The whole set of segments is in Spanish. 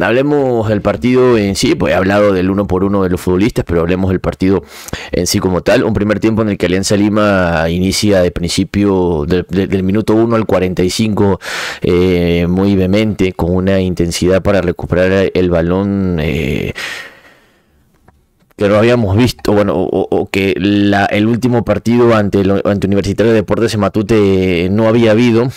Hablemos del partido en sí, pues he hablado del uno por uno de los futbolistas, pero hablemos del partido en sí como tal. Un primer tiempo en el que Alianza Lima inicia de principio, del minuto 1 al 45, eh, muy vehemente, con una intensidad para recuperar el balón. Eh, que no habíamos visto, bueno, o, que el último partido ante, Universitario de Deportes en Matute eh, no había habido,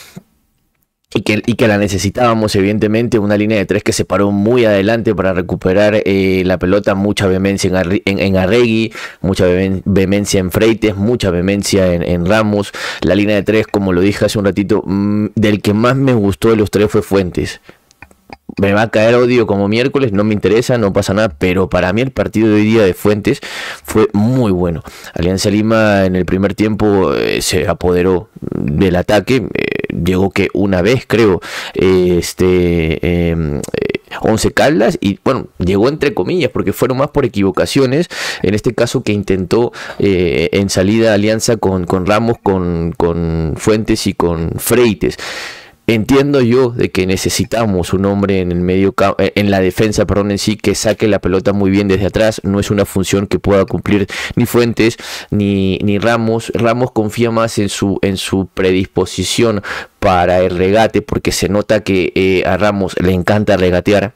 y que, la necesitábamos, evidentemente, una línea de tres que se paró muy adelante para recuperar eh, la pelota, mucha vehemencia en, Arregui, mucha vehemencia en Freites, mucha vehemencia en, Ramos, la línea de tres, como lo dije hace un ratito, mm, del que más me gustó de los tres fue Fuentes me va a caer odio como miércoles, no me interesa, no pasa nada, pero para mí el partido de hoy día de Fuentes fue muy bueno. Alianza Lima en el primer tiempo eh, se apoderó del ataque, eh, llegó que una vez creo, este... Em, eh, Once Caldas y bueno, llegó entre comillas porque fueron más por equivocaciones, en este caso que intentó en salida alianza con, Ramos, con, con Fuentes y con Freites. Entiendo yo de que necesitamos un hombre en el medio eh, en la defensa, perdón, en sí que saque la pelota muy bien desde atrás. No es una función que pueda cumplir ni Fuentes ni, ni Ramos. Ramos confía más en su en su predisposición para el regate porque se nota que eh, a Ramos le encanta regatear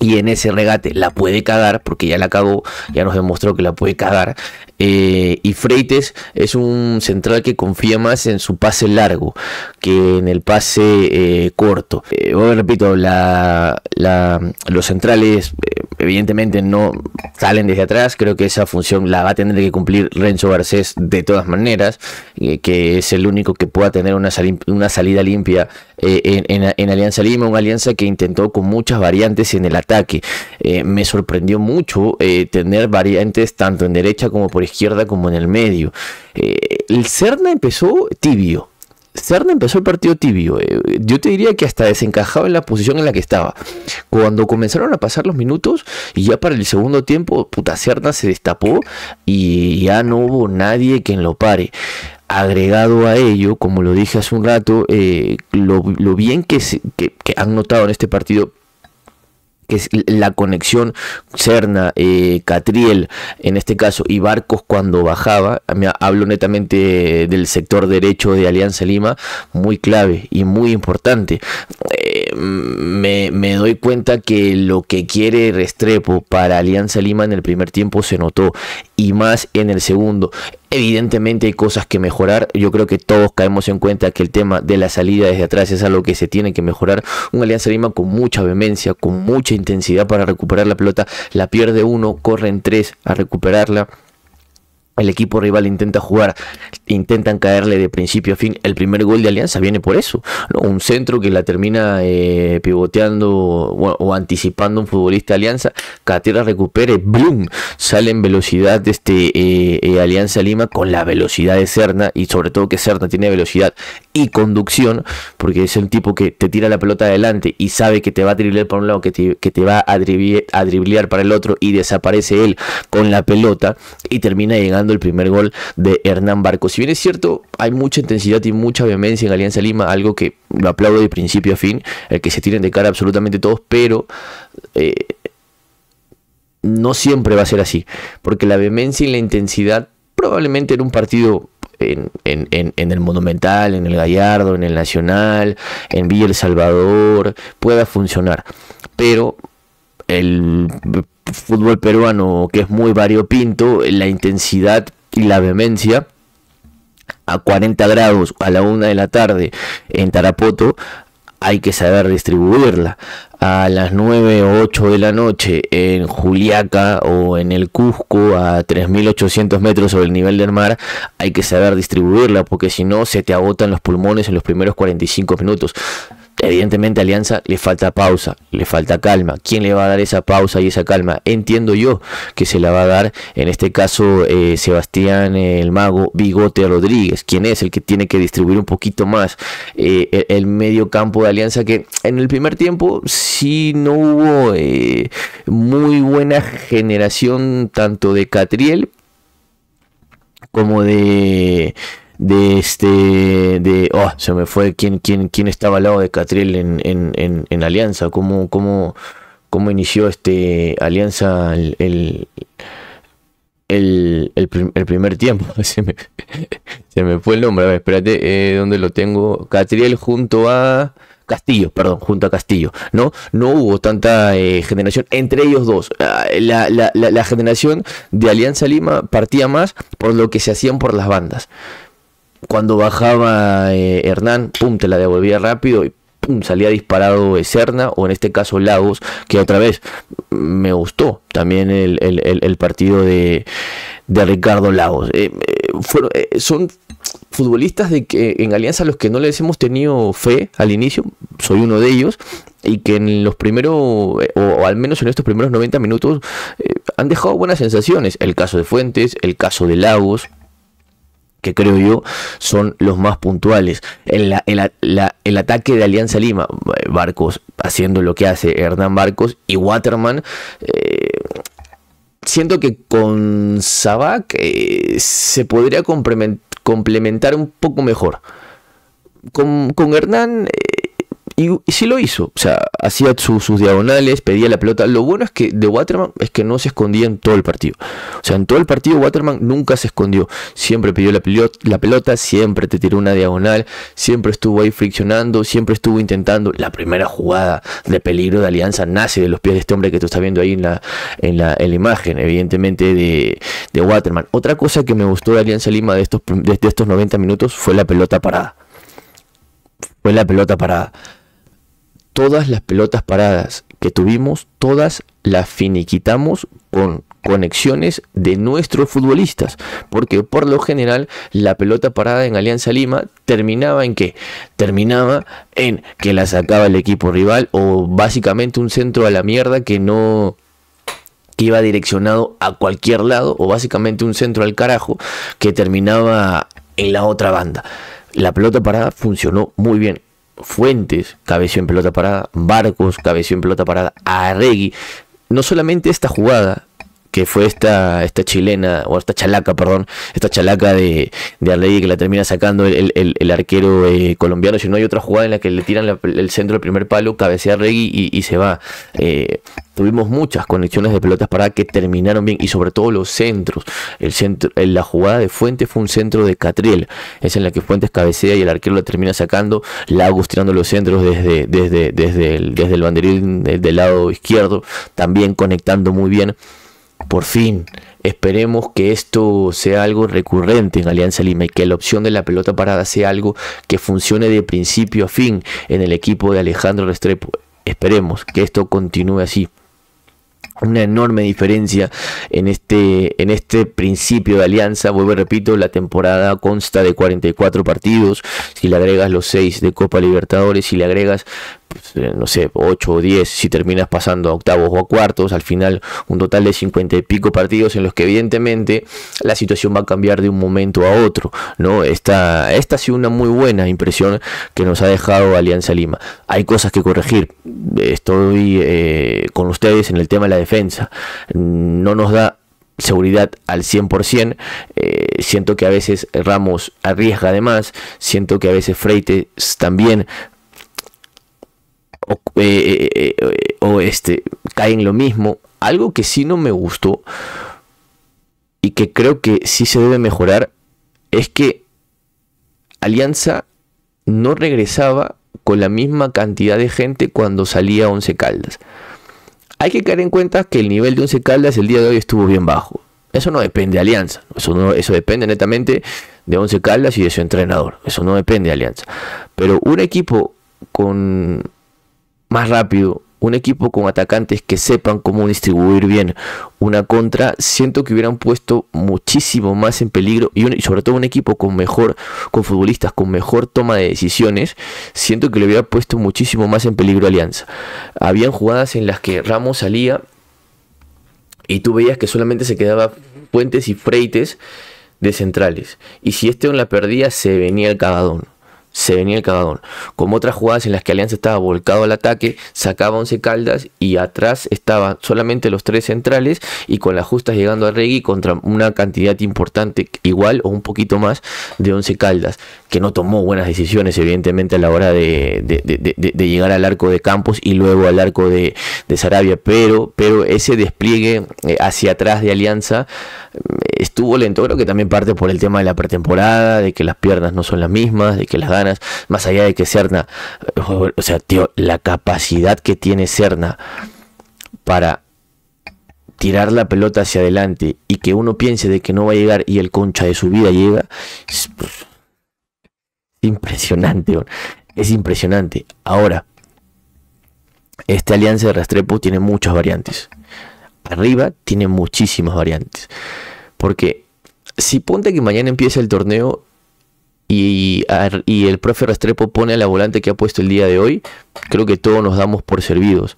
y en ese regate la puede cagar, porque ya la cagó, ya nos demostró que la puede cagar. Eh, y Freites es un central que confía más en su pase largo que en el pase eh, corto. Eh, repito, la, los centrales evidentemente no salen desde atrás, creo que esa función la va a tener que cumplir Renzo Garcés de todas maneras, eh, que es el único que pueda tener una, salida limpia eh, en, Alianza Lima, una alianza que intentó con muchas variantes en el ataque. Eh, me sorprendió mucho tener variantes tanto en derecha como por izquierda como en el medio. el Cerna empezó tibio, Cerna empezó el partido tibio. Yo te diría que hasta desencajaba en la posición en la que estaba. Cuando comenzaron a pasar los minutos y ya para el segundo tiempo, puta Cerna se destapó y ya no hubo nadie quien lo pare agregado a ello, como lo dije hace un rato, eh, lo, bien que, que, han notado en este partido que es la conexión Cerna, eh, Catriel, en este caso, y Barcos cuando bajaba, hablo netamente del sector derecho de Alianza Lima, muy clave y muy importante. Eh, me, me, doy cuenta que lo que quiere Restrepo para Alianza Lima en el primer tiempo se notó, y más en el segundo. Evidentemente hay cosas que mejorar. Yo creo que todos caemos en cuenta que el tema de la salida desde atrás es algo que se tiene que mejorar. un Alianza Lima con mucha vehemencia, con mucha intensidad para recuperar la pelota, la pierde uno, corren tres a recuperarla el equipo rival intenta jugar, intentan caerle de principio a fin. El primer gol de Alianza viene por eso, un centro que la termina eh, pivoteando o, anticipando un futbolista de Alianza. Catera recupere, boom, Sale en velocidad de este, eh, eh, Alianza Lima con la velocidad de Cerna y sobre todo que Cerna tiene velocidad y conducción, porque es el tipo que te tira la pelota adelante y sabe que te va a driblear para un lado, que te, va a, a para el otro y desaparece él con la pelota y termina llegando el primer gol de Hernán Barco. Si bien es cierto, hay mucha intensidad y mucha vehemencia en Alianza Lima, algo que lo aplaudo de principio a fin, el que se tiren de cara absolutamente todos, pero... Eh, no siempre va a ser así, porque la vehemencia y la intensidad probablemente en un partido en, el Monumental, en el Gallardo, en el Nacional, en Villa El Salvador, pueda funcionar. Pero el fútbol peruano, que es muy variopinto, la intensidad y la vehemencia a 40 grados a la una de la tarde en Tarapoto, hay que saber distribuirla. A las 9 o 8 de la noche en Juliaca o en el Cusco a 3.800 metros sobre el nivel del mar, hay que saber distribuirla porque si no se te agotan los pulmones en los primeros 45 minutos. Evidentemente a Alianza le falta pausa, le falta calma. ¿Quién le va a dar esa pausa y esa calma? Entiendo yo que se la va a dar en este caso eh, Sebastián eh, el Mago Bigote Rodríguez, quien es el que tiene que distribuir un poquito más eh, el, el, medio campo de Alianza que en el primer tiempo sí no hubo muy buena generación tanto de Catriel como de de este de oh se me fue quién quién estaba al lado de Catriel en, en, en, Alianza cómo cómo cómo inició este Alianza el el, primer tiempo se me, fue el nombre a ver espérate eh, dónde lo tengo Catriel junto a Castillo, perdón, junto a Castillo, ¿no? No hubo tanta eh, generación entre ellos dos. Ah, la, la, la, la generación de Alianza Lima partía más por lo que se hacían por las bandas cuando bajaba eh, Hernán, pum, te la devolvía rápido y salía disparado Serna o en este caso Lagos, que otra vez me gustó también el, partido de, de, Ricardo Lagos. Eh, eh, fueron, son futbolistas de que en Alianza los que no les hemos tenido fe al inicio, soy uno de ellos, y que en los primeros, o al menos en estos primeros 90 minutos, han dejado buenas sensaciones. El caso de Fuentes, el caso de Lagos, que creo yo son los más puntuales. el ataque de Alianza Lima, eh, Barcos haciendo lo que hace Hernán Barcos y Waterman. Eh, siento que con Sabac eh, se podría complementar un poco mejor. Con, con Hernán y, sí lo hizo. O sea, hacía sus diagonales, pedía la pelota. Lo bueno es que de Waterman es que no se escondía en todo el partido. O sea, en todo el partido Waterman nunca se escondió. Siempre pidió la, pelota, siempre te tiró una diagonal, siempre estuvo ahí friccionando, siempre estuvo intentando. La primera jugada de peligro de Alianza nace de los pies de este hombre que tú estás viendo ahí en la, en la, en la imagen, evidentemente, de, de Waterman. Otra cosa que me gustó de Alianza Lima de estos, de estos 90 minutos fue la pelota parada. Fue la pelota parada todas las pelotas paradas que tuvimos, todas las finiquitamos con conexiones de nuestros futbolistas, porque por lo general la pelota parada en Alianza Lima terminaba en qué? Terminaba en que la sacaba el equipo rival o básicamente un centro a la mierda que no que iba direccionado a cualquier lado o básicamente un centro al carajo que terminaba en la otra banda. La pelota parada funcionó muy bien. Fuentes, cabeció en pelota parada, Barcos, cabeció en pelota parada, Arregui. No solamente esta jugada, que fue esta, esta chilena, o esta chalaca, perdón, esta chalaca de, de Arley que la termina sacando el, arquero eh, colombiano, si no hay otra jugada en la que le tiran el centro del primer palo, cabecea Regui y, y se va. Eh, tuvimos muchas conexiones de pelotas para que terminaron bien y sobre todo los centros. El centro, la jugada de Fuentes fue un centro de Catriel, es en la que Fuentes cabecea y el arquero la termina sacando, Lagos tirando los centros desde, desde, desde, el, desde el banderín eh, del lado izquierdo, también conectando muy bien. Por fin, esperemos que esto sea algo recurrente en Alianza Lima y que la opción de la pelota parada sea algo que funcione de principio a fin en el equipo de Alejandro Restrepo. Esperemos que esto continúe así una enorme diferencia en este, en este principio de alianza. Vuelvo y repito, la temporada consta de 44 partidos. Si le agregas los 6 de Copa Libertadores, si le agregas eh, no sé, 8 o 10 si terminas pasando a octavos o a cuartos, al final un total de 50 y pico partidos en los que evidentemente la situación va a cambiar de un momento a otro, ¿no? Esta, esta ha sido una muy buena impresión que nos ha dejado Alianza Lima. Hay cosas que corregir, estoy eh, con ustedes en el tema de la defensa, no nos da seguridad al 100%. Eh, siento que a veces Ramos arriesga además, siento que a veces Freites también eh, eh, eh, o, este, cae en lo mismo. Algo que sí no me gustó y que creo que sí se debe mejorar es que Alianza no regresaba con la misma cantidad de gente cuando salía Once Caldas. Hay que tener en cuenta que el nivel de Once Caldas el día de hoy estuvo bien bajo. Eso no depende de Alianza. Eso, eso depende netamente de Once Caldas y de su entrenador. Eso no depende de Alianza. Pero un equipo con más rápido, un equipo con atacantes que sepan cómo distribuir bien una contra, siento que hubieran puesto muchísimo más en peligro y, sobre todo un equipo con mejor, con futbolistas con mejor toma de decisiones, siento que le hubiera puesto muchísimo más en peligro Alianza. Habían jugadas en las que Ramos salía y tú veías que solamente se quedaba Puentes y Freites de centrales y si este la perdía se venía el cagadón se venía el cagadón. Como otras jugadas en las que Alianza estaba volcado al ataque, sacaba 11 caldas y atrás estaban solamente los tres centrales y con las justas llegando a Regui contra una cantidad importante, igual o un poquito más, de 11 caldas, que no tomó buenas decisiones evidentemente a la hora de, llegar al arco de Campos y luego al arco de, Sarabia, pero, pero ese despliegue eh, hacia atrás de Alianza mm, estuvo lento, creo que también parte por el tema de la pretemporada, de que las piernas no son las mismas, de que las más allá de que Serna, o sea, tío, la capacidad que tiene Serna para tirar la pelota hacia adelante y que uno piense de que no va a llegar y el concha de su vida llega, es pues, impresionante, es impresionante. Ahora, este alianza de Rastrepo tiene muchas variantes. Arriba tiene muchísimas variantes. Porque si ponte que mañana empieza el torneo y, el profe Restrepo pone a la volante que ha puesto el día de hoy, creo que todos nos damos por servidos.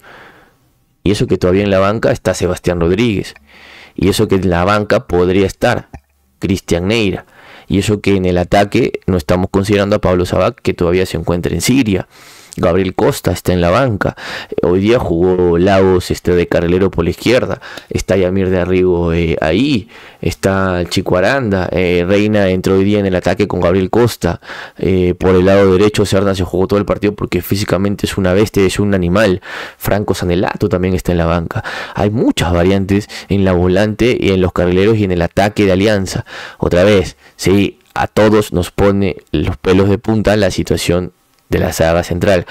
Y eso que todavía en la banca está Sebastián Rodríguez. Y eso que en la banca podría estar Cristian Neira. Y eso que en el ataque no estamos considerando a Pablo Sabac, que todavía se encuentra en Siria. Gabriel Costa está en la banca. Eh, hoy día jugó Lagos este, de carrilero por la izquierda. Está Yamir de Arrigo eh, ahí. Está Chico Aranda. Eh, Reina entró hoy día en el ataque con Gabriel Costa. por el lado derecho, Cerna se jugó todo el partido porque físicamente es una bestia, es un animal. Franco Sanelato también está en la banca. Hay muchas variantes en la volante y en los carrileros y en el ataque de Alianza. Otra vez, sí, a todos nos pone los pelos de punta la situación de la saga central.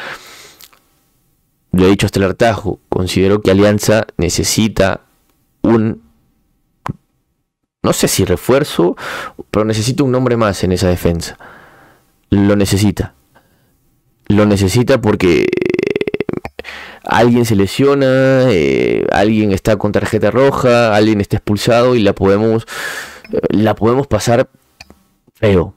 Lo he dicho hasta el hartazgo, considero que Alianza necesita un no sé si refuerzo, pero necesita un nombre más en esa defensa. Lo necesita. Lo necesita porque eh, alguien se lesiona, eh, alguien está con tarjeta roja, alguien está expulsado y la podemos eh, la podemos pasar feo.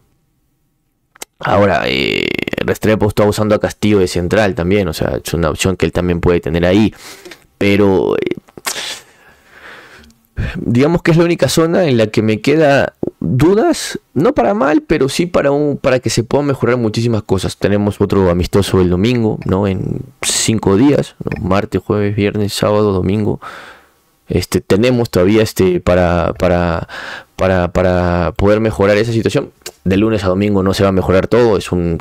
Ahora eh, Restrepo está usando a Castillo de central también, o sea, es una opción que él también puede tener ahí. Pero eh, digamos que es la única zona en la que me queda dudas, no para mal, pero sí para un para que se puedan mejorar muchísimas cosas. Tenemos otro amistoso el domingo, ¿no? En cinco días, martes, jueves, viernes, sábado, domingo. Este, tenemos todavía este, para, para, para, poder mejorar esa situación. De lunes a domingo no se va a mejorar todo, es un,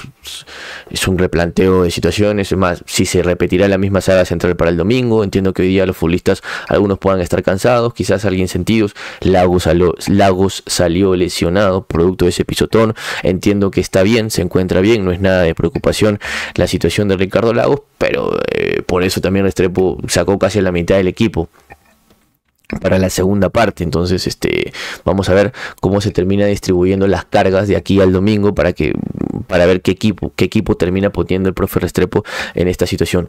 es un replanteo de situaciones. Es más, si se repetirá la misma saga central para el domingo, entiendo que hoy día los futbolistas, algunos puedan estar cansados, quizás alguien sentidos. Lagos salió, Lagos salió lesionado producto de ese pisotón. Entiendo que está bien, se encuentra bien, no es nada de preocupación la situación de Ricardo Lagos, pero eh, por eso también Restrepo sacó casi la mitad del equipo para la segunda parte. Entonces, este, vamos a ver cómo se termina distribuyendo las cargas de aquí al domingo para que para ver qué equipo, qué equipo termina poniendo el profe Restrepo en esta situación.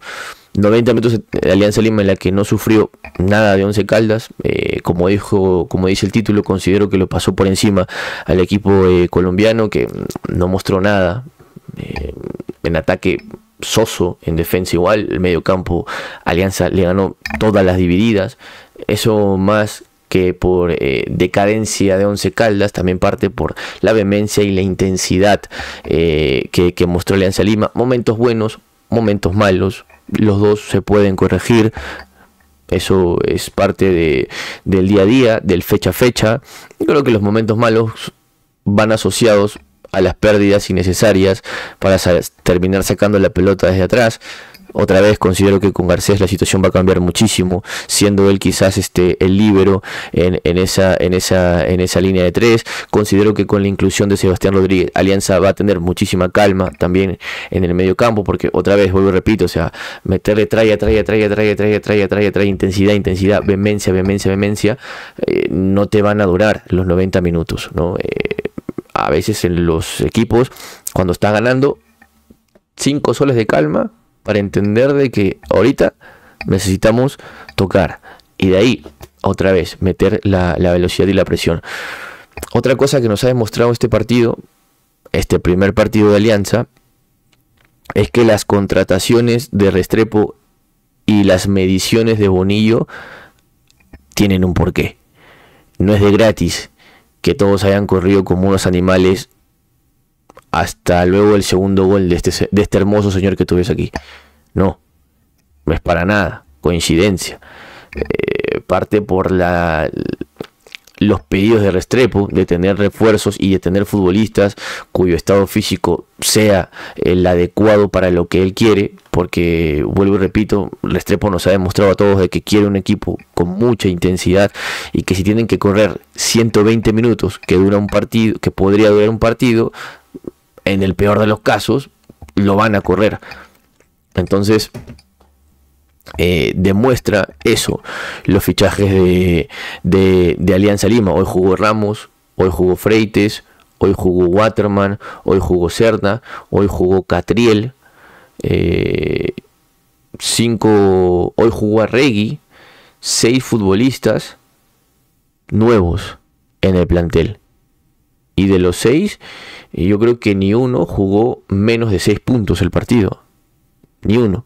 90 metros de Alianza Lima en la que no sufrió nada de Once Caldas. Eh, como dijo, como dice el título, considero que lo pasó por encima al equipo eh, colombiano que no mostró nada. Eh, en ataque soso en defensa igual, el medio campo Alianza le ganó todas las divididas, eso más que por eh, decadencia de Once Caldas, también parte por la vehemencia y la intensidad eh, que, que mostró Alianza Lima, momentos buenos, momentos malos, los dos se pueden corregir, eso es parte de, del día a día, del fecha a fecha. Yo creo que los momentos malos van asociados a las pérdidas innecesarias para terminar sacando la pelota desde atrás. Otra vez considero que con Garcés la situación va a cambiar muchísimo, siendo él quizás este el líbero en, en, esa, en, esa, en esa línea de tres. Considero que con la inclusión de Sebastián Rodríguez, Alianza va a tener muchísima calma también en el medio campo, porque otra vez, vuelvo y repito, o sea, meterle trae, trae, trae, trae, trae, trae, trae, trae, intensidad, intensidad, vehemencia, vehemencia, vehemencia, eh, no te van a durar los 90 minutos, ¿no? Eh, a veces en los equipos, cuando están ganando, cinco soles de calma para entender de que ahorita necesitamos tocar. Y de ahí, otra vez, meter la velocidad y la presión. Otra cosa que nos ha demostrado este partido, este primer partido de Alianza, es que las contrataciones de Restrepo y las mediciones de Bonillo tienen un porqué. No es de gratis que todos hayan corrido como unos animales hasta luego el segundo gol de este, este hermoso señor que tuviese aquí. No, no es para nada, coincidencia. Eh, parte por la, los pedidos de Restrepo de tener refuerzos y de tener futbolistas cuyo estado físico sea el adecuado para lo que él quiere, porque vuelvo y repito, Restrepo nos ha demostrado a todos de que quiere un equipo con mucha intensidad y que si tienen que correr 120 minutos que dura un partido, que podría durar un partido, en el peor de los casos lo van a correr. Entonces, eh, demuestra eso. Los fichajes de, Alianza Lima. Hoy jugó Ramos, hoy jugó Freites, hoy jugó Waterman, hoy jugó Cerda, hoy jugó Catriel. Eh, cinco, hoy jugó a Regui. Seis futbolistas nuevos en el plantel. Y de los seis, yo creo que ni uno jugó menos de seis puntos el partido. Ni uno.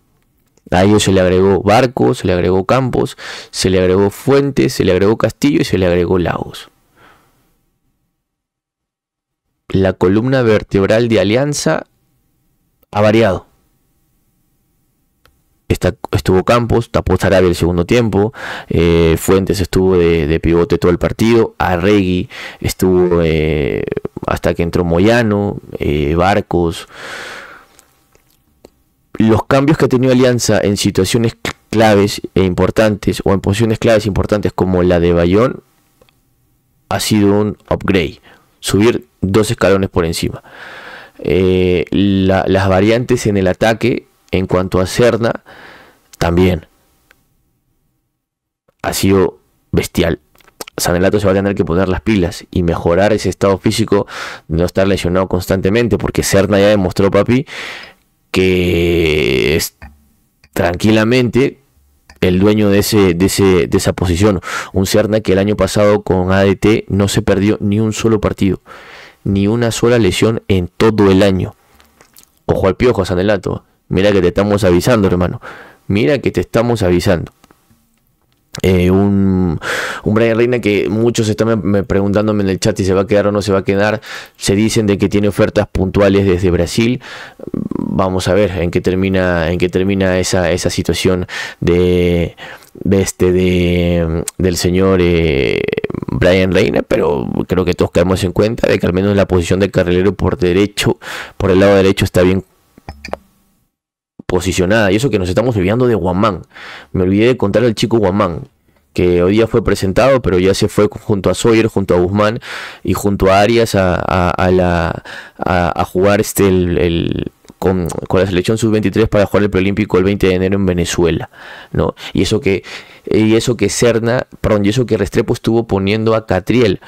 A ellos se le agregó Barcos, se le agregó campos, se le agregó fuentes, se le agregó castillo y se le agregó lagos. La columna vertebral de Alianza ha variado. estuvo Campos, tapó Sarabia el segundo tiempo, eh, Fuentes estuvo de, pivote todo el partido, Arregui estuvo eh, hasta que entró Moyano, eh, Barcos, los cambios que ha tenido Alianza en situaciones claves e importantes o en posiciones claves e importantes como la de Bayón ha sido un upgrade, subir dos escalones por encima. Eh, las variantes en el ataque en cuanto a Cerna también ha sido bestial. Sanelato se va a tener que poner las pilas y mejorar ese estado físico de no estar lesionado constantemente, porque Cerna ya demostró, papi, que es, tranquilamente el dueño de, ese, de, ese, de esa posición. Un Cerna que el año pasado con ADT no se perdió ni un solo partido, ni una sola lesión en todo el año. Ojo al piojo, Sanelato. Mira que te estamos avisando, hermano. Mira que te estamos avisando. Eh, un, Brian Reina que muchos están preguntándome en el chat si se va a quedar o no se va a quedar. Se dicen de que tiene ofertas puntuales desde Brasil. Vamos a ver en qué termina, en qué termina esa, situación de, este del señor eh, Brian Reina, pero creo que todos caemos en cuenta de que al menos la posición del carrilero por derecho, por el lado derecho está bien posicionada. Y eso que nos estamos olvidando de Guamán. Me olvidé de contar al chico Guamán, que hoy día fue presentado, pero ya se fue junto a Sawyer, junto a Guzmán y junto a Arias a, la, a, jugar este, con, la selección sub-23 para jugar el preolímpico el 20 de enero en Venezuela, ¿no? Y eso que y eso que Cerna perdón, y eso que Restrepo estuvo poniendo a Catriel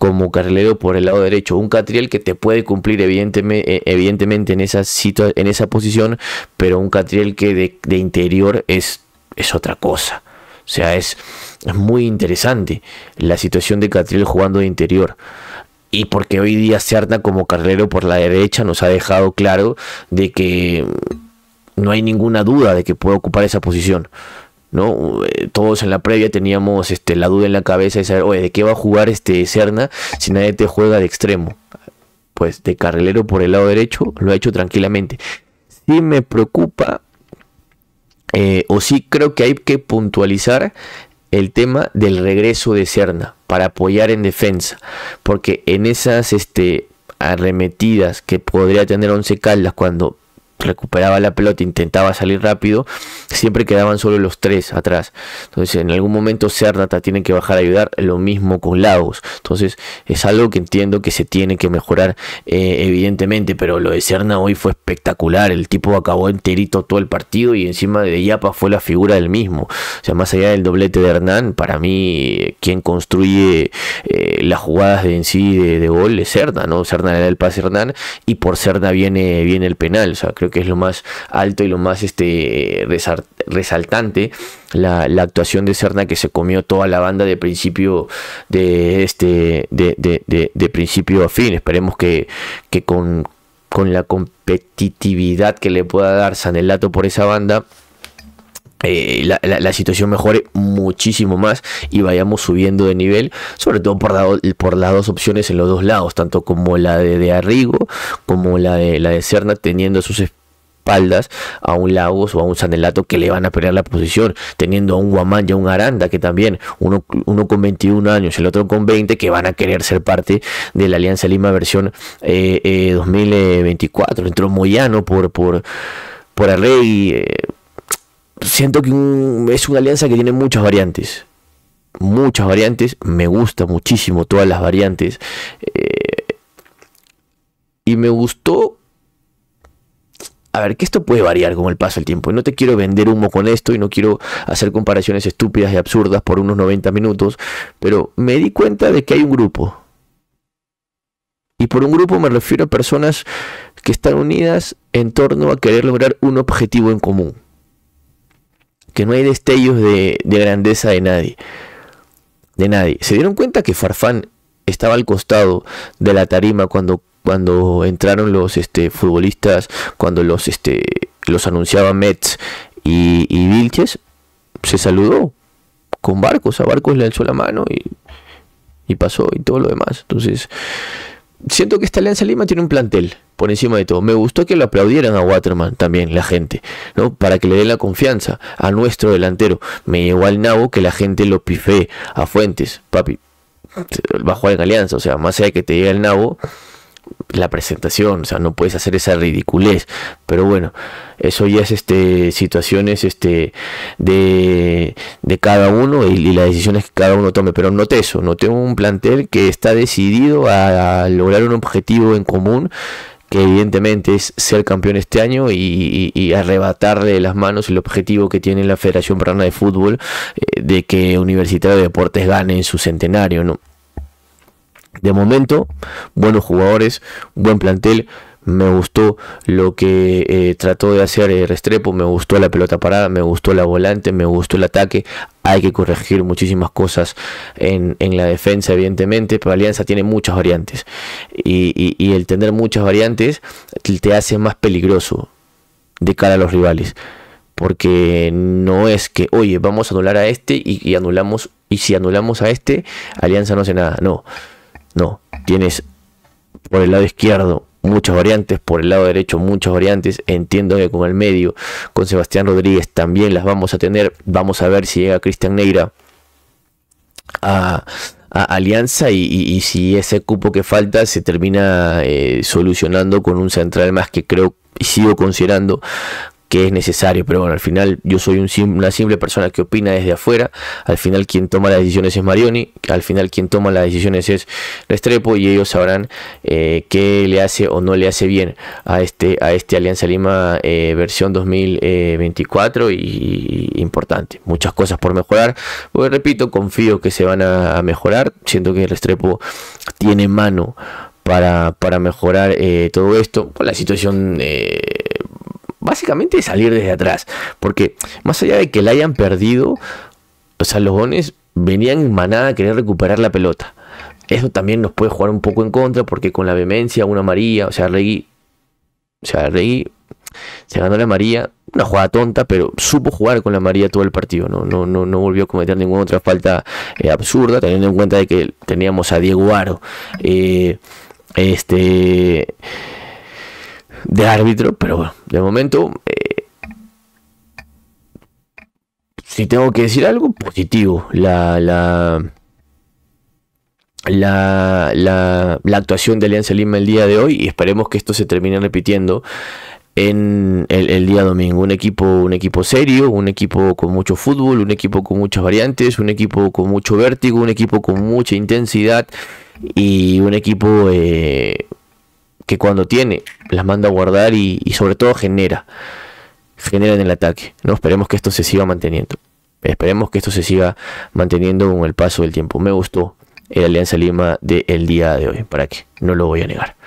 como carrilero por el lado derecho. Un Catriel que te puede cumplir evidentemente, eh, evidentemente en, esa en esa posición, pero un Catriel que de, interior es, es otra cosa. O sea, es, muy interesante la situación de Catriel jugando de interior. Y porque hoy día Serna como carrero por la derecha nos ha dejado claro de que no hay ninguna duda de que puede ocupar esa posición. ¿no? Uh, eh, todos en la previa teníamos este, la duda en la cabeza de saber, ¿de qué va a jugar este Serna si nadie te juega de extremo? Pues de carrilero por el lado derecho lo ha hecho tranquilamente. Sí me preocupa, eh, o sí creo que hay que puntualizar el tema del regreso de Serna para apoyar en defensa, porque en esas este, arremetidas que podría tener Once Caldas cuando recuperaba la pelota, intentaba salir rápido, siempre quedaban solo los tres atrás. Entonces, en algún momento Cernata tiene que bajar a ayudar, lo mismo con Lagos. Entonces, es algo que entiendo que se tiene que mejorar, eh, evidentemente, pero lo de Cerna hoy fue espectacular. El tipo acabó enterito todo el partido y encima de Yapa fue la figura del mismo. O sea, más allá del doblete de Hernán, para mí, quien construye eh, las jugadas de en sí de, de gol es Cerna, ¿no? Cerna le da el pase a Hernán y por Cerna viene, viene el penal. O sea, creo que es lo más alto y lo más este, resaltante. La, actuación de Serna que se comió toda la banda de principio de este de, principio a fin. Esperemos que, con, la competitividad que le pueda dar Sanelato por esa banda. Eh, la, situación mejore muchísimo más y vayamos subiendo de nivel, sobre todo por, por las dos opciones en los dos lados, tanto como la de, Arrigo como la de, la de Serna, teniendo sus espaldas a un Lagos o a un Sanelato que le van a pelear la posición, teniendo a un Guamán y a un Aranda que también, uno, con 21 años, el otro con 20, que van a querer ser parte de la Alianza Lima versión 2024. Eh, eh, Entró Moyano por, por, por Arrey. Eh, siento que es una alianza que tiene muchas variantes. Muchas variantes, me gusta muchísimo todas las variantes. y me gustó a ver, que esto puede variar con el paso del tiempo. Y No te quiero vender humo con esto y no quiero hacer comparaciones estúpidas y absurdas por unos 90 minutos, pero me di cuenta de que hay un grupo. Y por un grupo me refiero a personas que están unidas en torno a querer lograr un objetivo en común. Que no hay destellos de, de grandeza de nadie. De nadie. ¿Se dieron cuenta que Farfán estaba al costado de la tarima cuando cuando entraron los este, futbolistas, cuando los, este, los anunciaba Mets y, y Vilches, se saludó con Barcos, a Barcos le alzó la mano y, pasó y todo lo demás. Entonces, siento que esta Alianza Lima tiene un plantel por encima de todo. Me gustó que lo aplaudieran a Waterman también, la gente, ¿no? Para que le den la confianza a nuestro delantero. Me llegó al nabo que la gente lo pifé a Fuentes, papi. Bajo en Alianza, o sea, más allá de que te llegue el nabo, la presentación, o sea, no puedes hacer esa ridiculez, pero bueno, eso ya es este situaciones este de, cada uno y, las decisiones que cada uno tome, pero note eso, note un plantel que está decidido a, lograr un objetivo en común que evidentemente es ser campeón este año y, y, arrebatarle de las manos el objetivo que tiene la Federación Peruana de Fútbol eh, de que Universitario de Deportes gane en su centenario, ¿no? De momento, buenos jugadores, buen plantel. Me gustó lo que eh, trató de hacer eh, Restrepo, me gustó la pelota parada, me gustó la volante, me gustó el ataque. Hay que corregir muchísimas cosas en, la defensa, evidentemente, pero Alianza tiene muchas variantes. Y, el tener muchas variantes te hace más peligroso de cara a los rivales porque no es que, oye, vamos a anular a este y, y, anulamos, y si anulamos a este, Alianza no hace nada, no. No, tienes por el lado izquierdo muchas variantes, por el lado derecho muchas variantes. Entiendo que con el medio, con Sebastián Rodríguez también las vamos a tener. Vamos a ver si llega Cristian Neira a, Alianza y, si ese cupo que falta se termina eh, solucionando con un central más que creo y sigo considerando que es necesario, pero bueno, al final yo soy una simple persona que opina desde afuera, al final quien toma las decisiones es Marioni, al final quien toma las decisiones es Restrepo y ellos sabrán eh, qué le hace o no le hace bien a este, a este Alianza Lima eh, versión 2024 eh, y, importante, muchas cosas por mejorar, pues repito, confío que se van a, mejorar, siento que Restrepo tiene mano para, mejorar eh, todo esto, la situación básicamente salir desde atrás. Porque más allá de que la hayan perdido, o sea, los Bones venían en manada a querer recuperar la pelota. Eso también nos puede jugar un poco en contra porque con la vehemencia, una María, o sea, Regui, o sea, Regui se ganó la María. una jugada tonta, pero supo jugar con la María todo el partido, no no no, volvió a cometer ninguna otra falta eh, absurda, teniendo en cuenta de que teníamos a Diego Aro, eh, este de árbitro, pero bueno, de momento, eh, si tengo que decir algo, positivo. La, la, la, la, actuación de Alianza Lima el día de hoy y esperemos que esto se termine repitiendo en el, día domingo. Un equipo, un equipo serio, un equipo con mucho fútbol, un equipo con muchas variantes, un equipo con mucho vértigo, un equipo con mucha intensidad y un equipo eh, que cuando tiene las manda a guardar y, sobre todo genera. Genera en el ataque. ¿no? Esperemos que esto se siga manteniendo. Esperemos que esto se siga manteniendo con el paso del tiempo. Me gustó el Alianza Lima del día de hoy. ¿Para que No lo voy a negar.